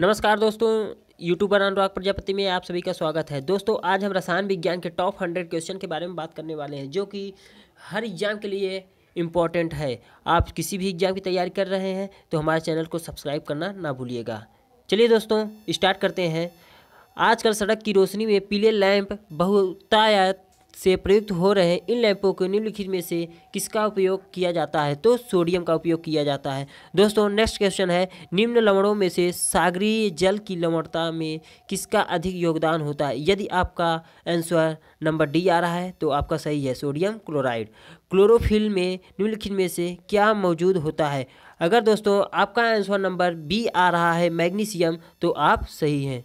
नमस्कार दोस्तों यूट्यूबर अनुराग प्रजापति में आप सभी का स्वागत है दोस्तों आज हम रसायन विज्ञान के टॉप हंड्रेड क्वेश्चन के बारे में बात करने वाले हैं जो कि हर एग्जाम के लिए इम्पॉर्टेंट है आप किसी भी एग्जाम की तैयारी कर रहे हैं तो हमारे चैनल को सब्सक्राइब करना ना भूलिएगा चलिए दोस्तों स्टार्ट करते हैं आजकल सड़क की रोशनी में पीले लैंप बहुतायात से प्रयुक्त हो रहे इन लैंपों के निम्नलिखित में से किसका उपयोग किया जाता है तो सोडियम का उपयोग किया जाता है दोस्तों नेक्स्ट क्वेश्चन है निम्न लवणों में से सागरीय जल की लवणता में किसका अधिक योगदान होता है यदि आपका आंसर नंबर डी आ रहा है तो आपका सही है सोडियम क्लोराइड क्लोरोफिल में निम्नलिखित में से क्या मौजूद होता है अगर दोस्तों आपका आंसर नंबर बी आ रहा है मैग्नीशियम तो आप सही हैं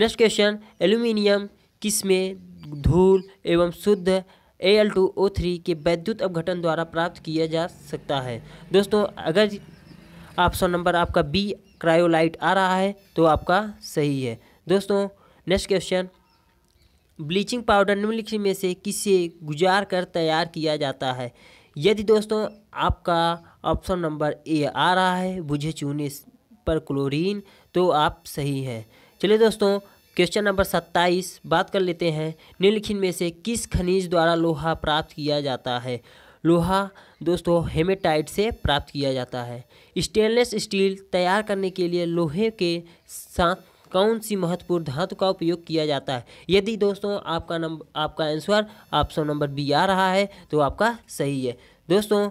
नेक्स्ट क्वेश्चन एल्यूमिनियम किस में धूल एवं शुद्ध A L two O three के वैद्युत अपघटन द्वारा प्राप्त किया जा सकता है दोस्तों अगर ऑप्शन नंबर आपका बी क्रायोलाइट आ रहा है तो आपका सही है दोस्तों नेक्स्ट क्वेश्चन ब्लीचिंग पाउडर निम्नलिखित में से किसे गुजार कर तैयार किया जाता है यदि दोस्तों आपका ऑप्शन नंबर ए आ रहा है बुझे चूने पर क्लोरीन तो आप सही हैं चलिए दोस्तों क्वेश्चन नंबर सत्ताईस बात कर लेते हैं निम्नलिखित में से किस खनिज द्वारा लोहा प्राप्त किया जाता है लोहा दोस्तों हेमेटाइट से प्राप्त किया जाता है स्टेनलेस स्टील तैयार करने के लिए लोहे के साथ कौन सी महत्वपूर्ण धातु का उपयोग किया जाता है यदि दोस्तों आपका नंबर आपका आंसर ऑप्शन नंबर बी आ रहा है तो आपका सही है दोस्तों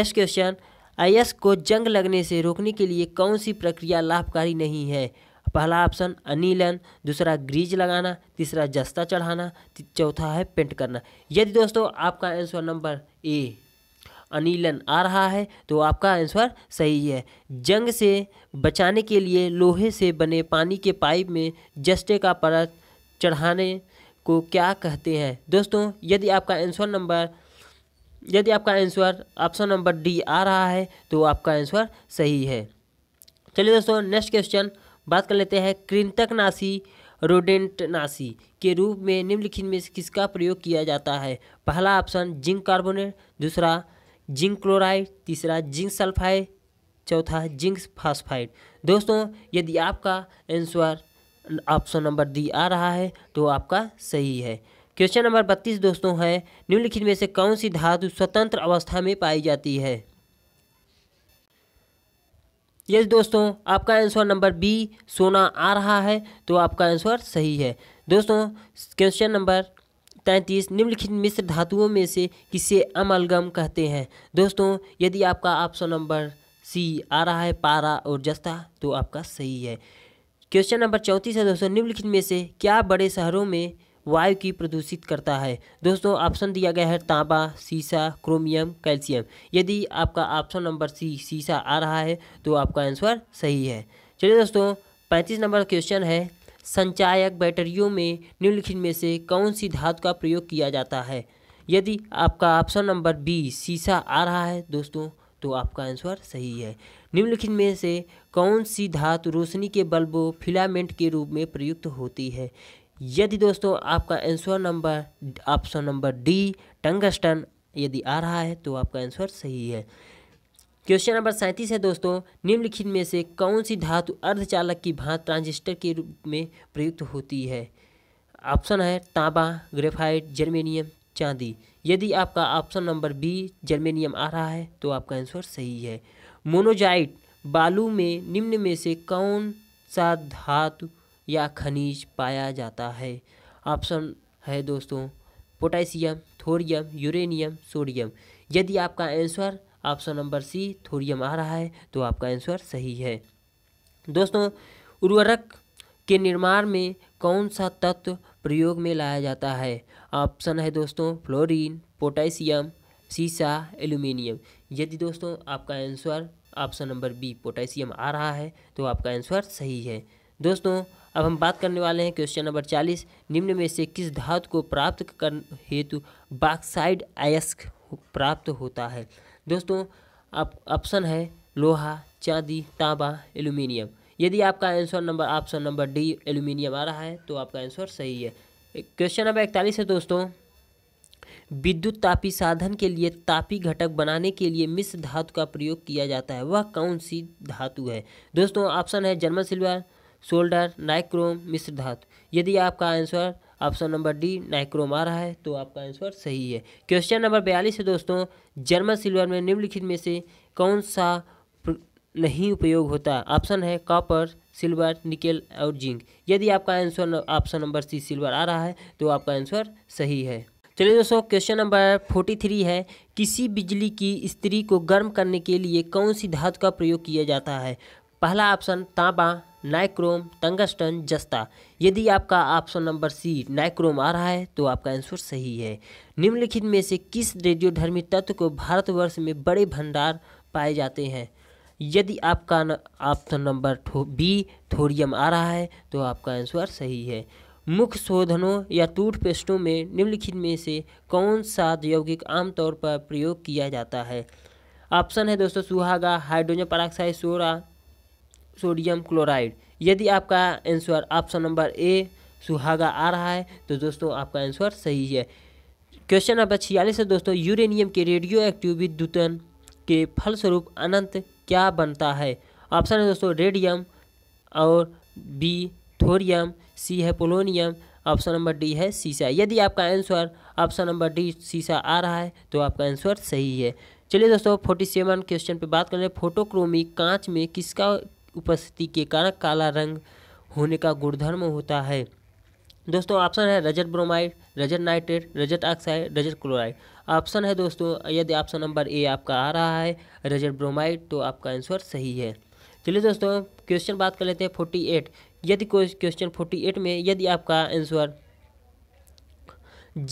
नेक्स्ट क्वेश्चन आईएस को जंग लगने से रोकने के लिए कौन सी प्रक्रिया लाभकारी नहीं है पहला ऑप्शन अनिलन दूसरा ग्रीज लगाना तीसरा जस्ता चढ़ाना चौथा है पेंट करना यदि दोस्तों आपका आंसर नंबर ए अनिलन आ रहा है तो आपका आंसर सही है जंग से बचाने के लिए लोहे से बने पानी के पाइप में जस्टे का परत चढ़ाने को क्या कहते हैं दोस्तों यदि आपका आंसर नंबर यदि आपका आंसर ऑप्शन नंबर डी आ रहा है तो आपका आंसर सही है चलिए दोस्तों नेक्स्ट क्वेश्चन बात कर लेते हैं कृंतकनाशी रोडेंटनाशी के रूप में निम्नलिखित में से किसका प्रयोग किया जाता है पहला ऑप्शन जिंक कार्बोनेट दूसरा जिंक क्लोराइड तीसरा जिंक सल्फाइड चौथा जिंक फास्फाइड दोस्तों यदि आपका आंसर ऑप्शन नंबर डी आ रहा है तो आपका सही है क्वेश्चन नंबर बत्तीस दोस्तों है निम्नलिखित में से कौन सी धातु स्वतंत्र अवस्था में पाई जाती है यस दोस्तों आपका आंसर नंबर बी सोना आ रहा है तो आपका आंसर सही है दोस्तों क्वेश्चन नंबर तैंतीस निम्नलिखित मिश्र धातुओं में से किसे अमलगम कहते हैं दोस्तों यदि आपका ऑप्शन नंबर सी आ रहा है पारा और जस्ता तो आपका सही है क्वेश्चन नंबर चौंतीस है दोस्तों निम्नलिखित में से क्या बड़े शहरों में वायु की प्रदूषित करता है दोस्तों ऑप्शन दिया गया है तांबा सीसा क्रोमियम कैल्शियम यदि आपका ऑप्शन नंबर सी सीसा आ रहा है तो आपका आंसर सही है चलिए दोस्तों पैंतीस नंबर क्वेश्चन है संचायक बैटरियों में निम्नलिखित में से कौन सी धातु का प्रयोग किया जाता है यदि आपका ऑप्शन नंबर बी सीसा आ रहा है दोस्तों तो आपका आंसर सही है निम्नलिखित में से कौन सी धातु रोशनी के बल्बों फिलामेंट के रूप में प्रयुक्त होती है यदि दोस्तों आपका answer number option number D tungsten यदि आ रहा है तो आपका आंसर सही है क्वेश्चन नंबर सैंतीस है दोस्तों निम्नलिखित में से कौन सी धातु अर्धचालक की भांत ट्रांजिस्टर के रूप में प्रयुक्त होती है ऑप्शन है तांबा ग्रेफाइट जर्मेनियम चांदी यदि आपका ऑप्शन नंबर बी जर्मेनियम आ रहा है तो आपका आंसर सही है मोनोजाइट बालू में निम्न में से कौन सा धातु या खनिज पाया जाता है ऑप्शन है दोस्तों पोटेशियम थोरियम यूरेनियम सोडियम यदि आपका answer option number C thorium आ रहा है तो आपका आंसर सही है दोस्तों उर्वरक के निर्माण में कौन सा तत्व प्रयोग में लाया जाता है ऑप्शन है दोस्तों फ्लोरीन पोटेशियम सीसा एल्यूमिनियम यदि दोस्तों आपका answer option number B potassium आ रहा है तो आपका आंसर सही है दोस्तों अब हम बात करने वाले हैं क्वेश्चन नंबर चालीस निम्न में से किस धातु को प्राप्त कर हेतु बाक्साइड अयस्क प्राप्त होता है दोस्तों आप ऑप्शन है लोहा चांदी तांबा एल्यूमिनियम यदि आपका answer number option number D aluminium आ रहा है तो आपका आंसर सही है क्वेश्चन नंबर इकतालीस है दोस्तों विद्युत तापी साधन के लिए तापी घटक बनाने के लिए मिश्र धातु का प्रयोग किया जाता है वह कौन सी धातु है दोस्तों ऑप्शन है जर्मन सिल्वर शोल्डर नाइक्रोम मिश्र धातु यदि आपका answer option number D nichrome आ रहा है तो आपका आंसर सही है क्वेश्चन नंबर बयालीस है दोस्तों जर्मन सिल्वर में निम्नलिखित में से कौन सा नहीं उपयोग होता ऑप्शन है कॉपर सिल्वर निकेल और जिंक यदि आपका answer option number C silver आ रहा है तो आपका आंसर सही है चलिए दोस्तों क्वेश्चन नंबर फोर्टी थ्री है किसी बिजली की स्त्री को गर्म करने के लिए कौन सी धातु का प्रयोग किया जाता है पहला ऑप्शन तांबा नाइक्रोम टंगस्टन जस्ता यदि आपका ऑप्शन नंबर सी नाइक्रोम आ रहा है तो आपका आंसर सही है निम्नलिखित में से किस रेडियोधर्मी तत्व को भारतवर्ष में बड़े भंडार पाए जाते हैं यदि आपका ऑप्शन नंबर थो बी थोरियम आ रहा है तो आपका आंसर सही है मुख्य शोधनों या टूथपेस्टों में निम्नलिखित में से कौन सा यौगिक आमतौर पर प्रयोग किया जाता है ऑप्शन है दोस्तों सुहागा हाइड्रोजन पराक्साइड सोरा सोडियम क्लोराइड यदि आपका आंसर ऑप्शन नंबर ए सुहागा आ रहा है तो दोस्तों आपका आंसर सही है क्वेश्चन नंबर छियालीस है दोस्तों यूरेनियम के रेडियो एक्टिव विद्युतन के फलस्वरूप अनंत क्या बनता है ऑप्शन है दोस्तों रेडियम और बी थोरियम सी है पोलोनियम ऑप्शन नंबर डी है सीसा यदि आपका आंसर ऑप्शन नंबर डी सीसा आ रहा है तो आपका आंसर सही है चलिए दोस्तों फोर्टी सेवन क्वेश्चन पे बात करें फोटोक्रोमी कांच में किसका उपस्थिति के कारण काला रंग होने का गुणधर्म होता है दोस्तों ऑप्शन है रजत ब्रोमाइड रजत नाइट्रेट रजत ऑक्साइड रजत क्लोराइड ऑप्शन है दोस्तों यदि ऑप्शन नंबर ए आपका आ रहा है रजत ब्रोमाइड तो आपका आंसर सही है चलिए दोस्तों क्वेश्चन बात कर लेते हैं फोर्टी एट यदि कोई क्वेश्चन फोर्टी एट में यदि आपका आंसर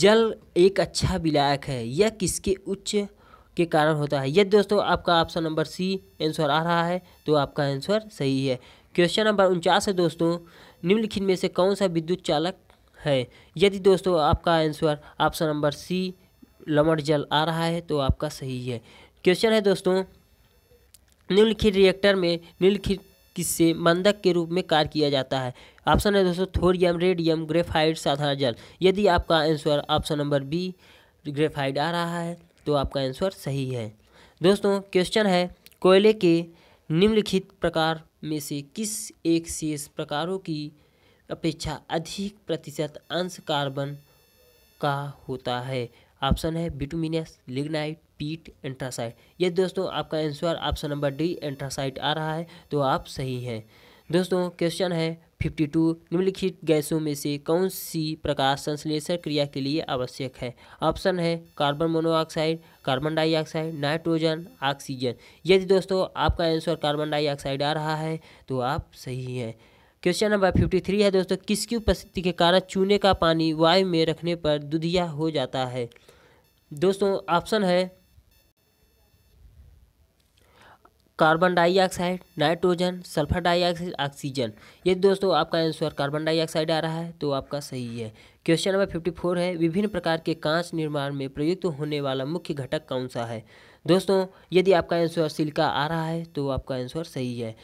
जल एक अच्छा विलायक है यह किसके उच्च के कारण होता है यदि दोस्तों आपका ऑप्शन नंबर सी आंसर आ रहा है तो आपका आंसर सही है क्वेश्चन नंबर उनचास है दोस्तों निम्नलिखित में से कौन सा विद्युत चालक है यदि दोस्तों आपका आंसर ऑप्शन नंबर सी लमट जल आ रहा है तो आपका सही है क्वेश्चन है दोस्तों निम्नलिखित रिएक्टर में निम्नलिखित किससे मंदक के रूप में कार्य किया जाता है ऑप्शन है दोस्तों थोरियम रेडियम ग्रेफाइड साधारण जल यदि आपका answer option number B graphite आ रहा है तो आपका आंसर सही है दोस्तों क्वेश्चन है कोयले के निम्नलिखित प्रकार में से किस एक शेष प्रकारों की अपेक्षा अधिक प्रतिशत अंश कार्बन का होता है ऑप्शन है बिटुमिनस लिग्नाइट पीट एंट्रासाइट ये दोस्तों आपका answer option number D anthracite आ रहा है तो आप सही हैं दोस्तों क्वेश्चन है फिफ्टी टू निम्नलिखित गैसों में से कौन सी प्रकाश संश्लेषण क्रिया के लिए आवश्यक है ऑप्शन है carbon monoxide carbon dioxide nitrogen oxygen यदि दोस्तों आपका आंसर कार्बन डाइऑक्साइड आ रहा है तो आप सही हैं क्वेश्चन नंबर फिफ्टी थ्री है दोस्तों किसकी उपस्थिति के कारण चूने का पानी वायु में रखने पर दुधिया हो जाता है दोस्तों ऑप्शन है carbon dioxide nitrogen sulphur dioxide oxygen ये दोस्तों आपका आंसर कार्बन डाइऑक्साइड आ रहा है तो आपका सही है क्वेश्चन नंबर फिफ्टी फोर है विभिन्न प्रकार के कांच निर्माण में प्रयुक्त होने वाला मुख्य घटक कौन सा है दोस्तों यदि आपका आंसर सिल्का आ रहा है तो आपका आंसर सही है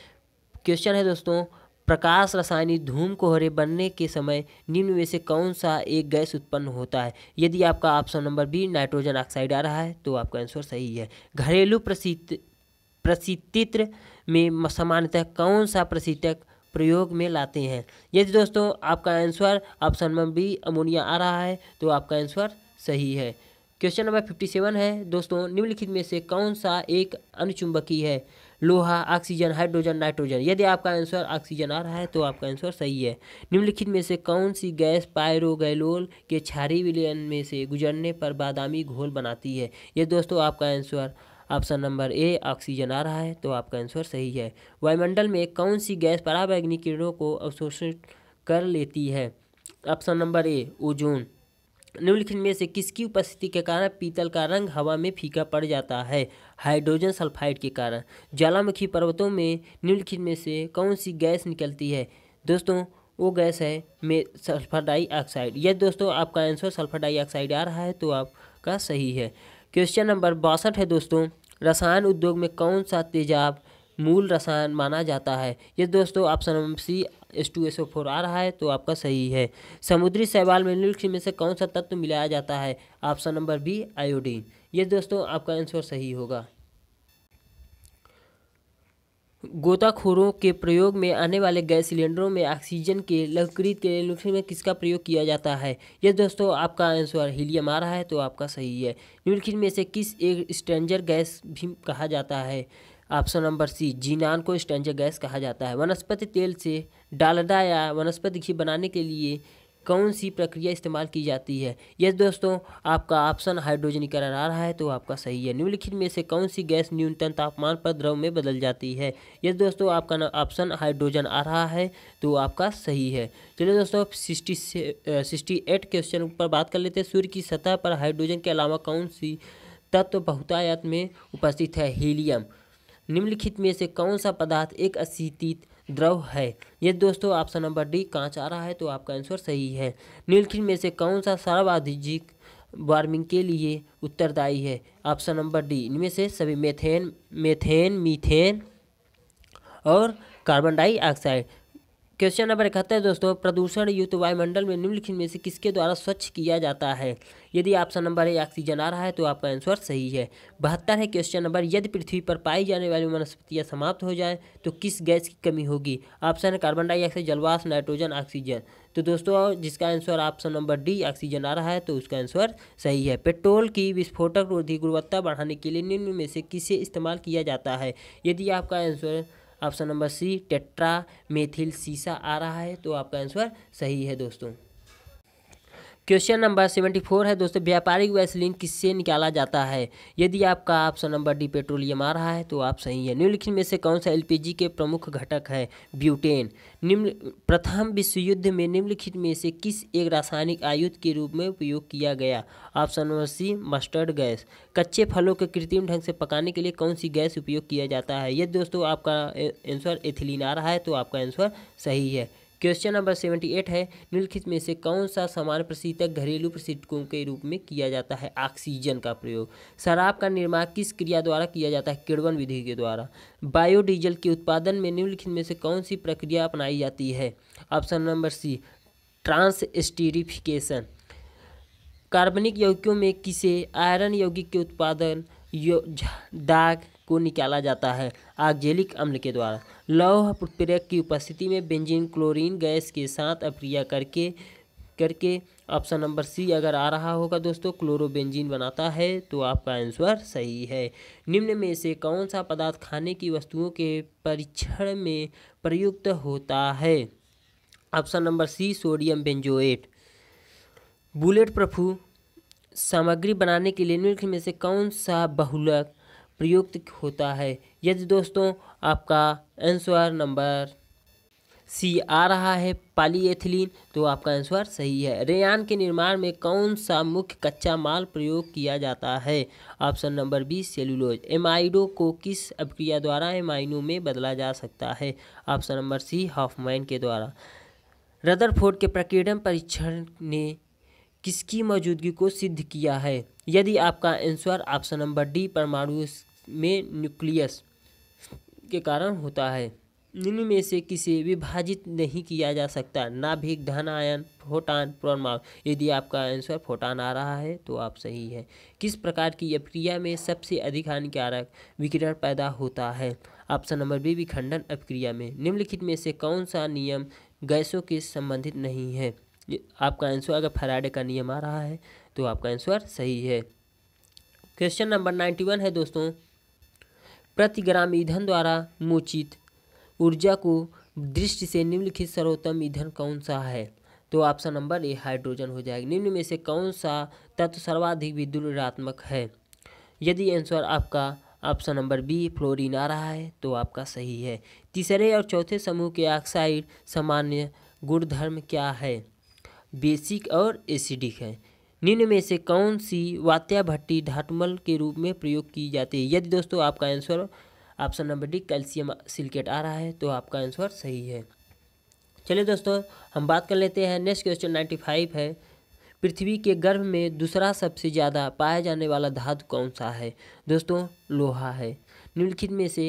क्वेश्चन है दोस्तों प्रकाश रासायनिक धूम कोहरे बनने के समय निम्न में से कौन सा एक गैस उत्पन्न होता है यदि आपका option number B nitrogen oxide आ रहा है तो आपका आंसर सही है घरेलू प्रसिद्ध प्रसिद्धित्र में सामान्यतः कौन सा प्रसिद्धक प्रयोग में लाते हैं यदि दोस्तों आपका आंसर ऑप्शन में बी अमोनिया आ रहा है तो आपका आंसर सही है क्वेश्चन नंबर फिफ्टी सेवन है दोस्तों निम्नलिखित में से कौन सा एक अनुचुंबकीय है लोहा ऑक्सीजन हाइड्रोजन नाइट्रोजन यदि आपका आंसर ऑक्सीजन आ रहा है तो आपका आंसर सही है निम्नलिखित में से कौन सी गैस पायरोगैलोल के क्षारी विलयन में से गुजरने पर बादामी घोल बनाती है यह दोस्तों आपका answer option number A oxygen आ रहा है तो आपका आंसर सही है वायुमंडल में कौन सी गैस पराबैग्नि किरणों को अवशोषित कर लेती है ऑप्शन नंबर ए ओजोन निम्नलिखित में से किसकी उपस्थिति के कारण पीतल का रंग हवा में फीका पड़ जाता है हाइड्रोजन सल्फाइड के कारण ज्वालामुखी पर्वतों में निम्नलिखित में से कौन सी गैस निकलती है दोस्तों वो गैस है में सल्फर डाइऑक्साइड यदि दोस्तों आपका आंसर सल्फर डाइऑक्साइड आ रहा है तो आपका सही है क्वेश्चन नंबर बासठ है दोस्तों रसायन उद्योग में कौन सा तेजाब मूल रसायन माना जाता है ये दोस्तों option C S two S O four आ रहा है तो आपका सही है समुद्री शैवाल में निम्नलिखित में से कौन सा तत्व मिलाया जाता है ऑप्शन नंबर बी आयोडीन ये दोस्तों आपका आंसर सही होगा गोताखोरों के प्रयोग में आने वाले गैस सिलेंडरों में ऑक्सीजन के लकड़ी के नुस्खे में किसका प्रयोग किया जाता है यह दोस्तों आपका आंसर हीलियम आ रहा है तो आपका सही है निम्नलिखित में से किस एक स्टेंजर गैस भी कहा जाता है ऑप्शन नंबर सी जीनान को स्टेंजर गैस कहा जाता है वनस्पति तेल से डालडा या वनस्पति घी बनाने के लिए कौन सी प्रक्रिया इस्तेमाल की जाती है यस दोस्तों आपका ऑप्शन हाइड्रोजनीकरण आ रहा है तो आपका सही है निम्नलिखित में से कौन सी गैस न्यूनतम तापमान पर द्रव में बदल जाती है यस दोस्तों आपका ऑप्शन हाइड्रोजन आ रहा है तो आपका सही है चलिए दोस्तों सिक्सटी सिक्सटी एट क्वेश्चन पर बात कर लेते हैं सूर्य की सतह पर हाइड्रोजन के अलावा कौन सी तत्व बहुतायत में उपस्थित है हीलियम निम्नलिखित में से कौन सा पदार्थ एक अशीतित द्रव है ये दोस्तों ऑप्शन नंबर डी कांच आ रहा है तो आपका आंसर सही है निम्नलिखित में से कौन सा सर्वाधिक वार्मिंग के लिए उत्तरदायी है ऑप्शन नंबर डी इनमें से सभी मेथेन मेथेन मीथेन और कार्बन डाइऑक्साइड क्वेश्चन नंबर इकहत्तर दोस्तों प्रदूषण युक्त वायुमंडल में निम्नलिखित में से किसके द्वारा स्वच्छ किया जाता है यदि ऑप्शन नंबर ए ऑक्सीजन आ रहा है तो आपका आंसर सही है बहत्तर है क्वेश्चन नंबर यदि पृथ्वी पर पाई जाने वाली वनस्पतियाँ समाप्त हो जाए तो किस गैस की कमी होगी ऑप्शन है कार्बन डाइऑक्साइड जलवास नाइट्रोजन ऑक्सीजन तो दोस्तों जिसका answer option number D oxygen आ रहा है तो उसका आंसर सही है पेट्रोल की विस्फोटक रोधी गुणवत्ता बढ़ाने के लिए निम्न में से किसे इस्तेमाल किया जाता है यदि आपका answer option number C tetra methyl सीसा आ रहा है तो आपका आंसर सही है दोस्तों क्वेश्चन नंबर सेवेंटी फोर है दोस्तों व्यापारिक वैसलिन किससे निकाला जाता है यदि आपका ऑप्शन आप नंबर डी पेट्रोलियम आ रहा है तो आप सही है निम्नलिखित में से कौन सा एलपीजी के प्रमुख घटक है ब्यूटेन निम्न प्रथम विश्व युद्ध में निम्नलिखित में से किस एक रासायनिक आयुध के रूप में उपयोग किया गया option number C mustard gas कच्चे फलों के कृत्रिम ढंग से पकाने के लिए कौन सी गैस उपयोग किया जाता है यदि दोस्तों आपका आंसर एथिलीन आ रहा है तो आपका आंसर सही है क्वेश्चन नंबर सेवेंटी एट है निम्नलिखित में से कौन सा सामान्य प्रशीतक घरेलू प्रशीतकों के रूप में किया जाता है ऑक्सीजन का प्रयोग शराब का निर्माण किस क्रिया द्वारा किया जाता है किड़वन विधि के द्वारा बायोडीजल के उत्पादन में निम्नलिखित में से कौन सी प्रक्रिया अपनाई जाती है ऑप्शन नंबर सी ट्रांसस्टीरिफिकेशन कार्बनिक यौगिकों में किसे आयरन यौगिक के उत्पादन दाग को निकाला जाता है आगजेलिक अम्ल के द्वारा लौह प्रेरक की उपस्थिति में बेंजीन क्लोरीन गैस के साथ अप्रिया करके करके ऑप्शन नंबर सी अगर आ रहा होगा दोस्तों क्लोरोबेंजीन बनाता है तो आपका आंसर सही है निम्न में से कौन सा पदार्थ खाने की वस्तुओं के परीक्षण में प्रयुक्त होता है option number C sodium benzoate bullet proof सामग्री बनाने के लिए निम्न में से कौन सा बहुलक प्रयुक्त होता है यदि दोस्तों आपका आंसर नंबर सी आ रहा है पालीएथिलीन तो आपका आंसर सही है रेयान के निर्माण में कौन सा मुख्य कच्चा माल प्रयोग किया जाता है ऑप्शन नंबर बी सेलुलोज एमाइडो को किस अभिक्रिया द्वारा एमाइनो में बदला जा सकता है ऑप्शन नंबर सी हॉफमैन के द्वारा रदरफोर्ड के प्रकीर्णन परीक्षण ने किसकी मौजूदगी को सिद्ध किया है यदि आपका आंसर ऑप्शन नंबर डी परमाणु में न्यूक्लियस के कारण होता है निम्न में से किसे विभाजित नहीं किया जा सकता ना भी धन आयन फोटान प्रोन्माव यदि आपका आंसर फोटान आ रहा है तो आप सही है किस प्रकार की अपक्रिया में सबसे अधिक हानिकारक विकिरण पैदा होता है ऑप्शन नंबर बी विखंडन अपक्रिया में निम्नलिखित में से कौन सा नियम गैसों के संबंधित नहीं है आपका आंसर अगर फराडे का नियम आ रहा है तो आपका आंसर सही है क्वेश्चन नंबर नाइन्टी वन है दोस्तों प्रति ग्राम ईंधन द्वारा मोचित ऊर्जा को दृष्टि से निम्नलिखित सर्वोत्तम ईंधन कौन सा है तो ऑप्शन नंबर ए हाइड्रोजन हो जाएगा निम्न में से कौन सा तत्व सर्वाधिक विद्युत है यदि आंसर आपका ऑप्शन नंबर बी फ्लोरीन आ रहा है तो आपका सही है तीसरे और चौथे समूह के ऑक्साइड सामान्य गुणधर्म क्या है बेसिक और एसिडिक है निम्न में से कौन सी वात्या भट्टी ढाटमल के रूप में प्रयोग की जाती है यदि दोस्तों आपका answer option number D calcium silicate आ रहा है तो आपका आंसर सही है चलिए दोस्तों हम बात कर लेते हैं नेक्स्ट क्वेश्चन नाइन्टी फाइव है पृथ्वी के गर्भ में दूसरा सबसे ज़्यादा पाया जाने वाला धातु कौन सा है दोस्तों लोहा है निम्नलिखित में से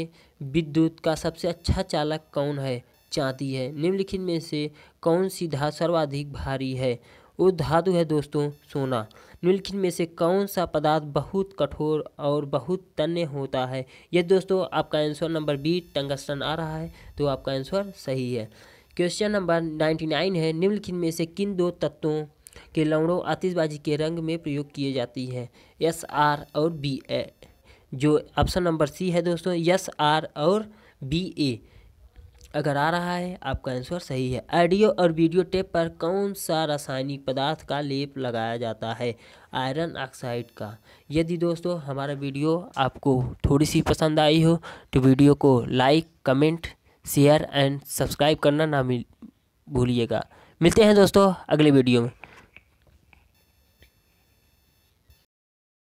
विद्युत का सबसे अच्छा चालक कौन है चांदी है निम्नलिखित में से कौन सी धातु सर्वाधिक भारी है वो धातु है दोस्तों सोना निम्नलिखित में से कौन सा पदार्थ बहुत कठोर और बहुत तन्य होता है यह दोस्तों आपका आंसर नंबर बी टंगस्टन आ रहा है तो आपका आंसर सही है क्वेश्चन नंबर नाइन्टी नाइन है निम्नलिखित में से किन दो तत्वों के लवणों आतिशबाजी के रंग में प्रयोग किए जाती है एस आर और बी ए जो ऑप्शन नंबर सी है दोस्तों एस आर और बी ए अगर आ रहा है आपका आंसर सही है ऑडियो और वीडियो टेप पर कौन सा रासायनिक पदार्थ का लेप लगाया जाता है आयरन ऑक्साइड का यदि दोस्तों हमारा वीडियो आपको थोड़ी सी पसंद आई हो तो वीडियो को like comment share and subscribe करना ना भूलिएगा मिलते हैं दोस्तों अगले वीडियो में